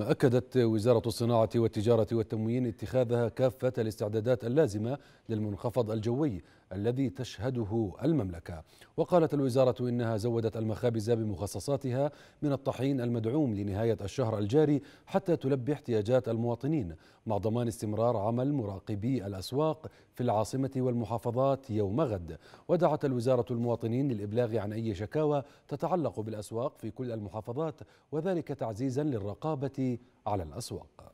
أكدت وزارة الصناعة والتجارة والتموين اتخاذها كافة الاستعدادات اللازمة للمنخفض الجوي الذي تشهده المملكة وقالت الوزارة إنها زودت المخابز بمخصصاتها من الطحين المدعوم لنهاية الشهر الجاري حتى تلبي احتياجات المواطنين مع ضمان استمرار عمل مراقبي الأسواق في العاصمة والمحافظات يوم غد ودعت الوزارة المواطنين للإبلاغ عن أي شكاوى تتعلق بالأسواق في كل المحافظات وذلك تعزيزا للرقابة على الأسواق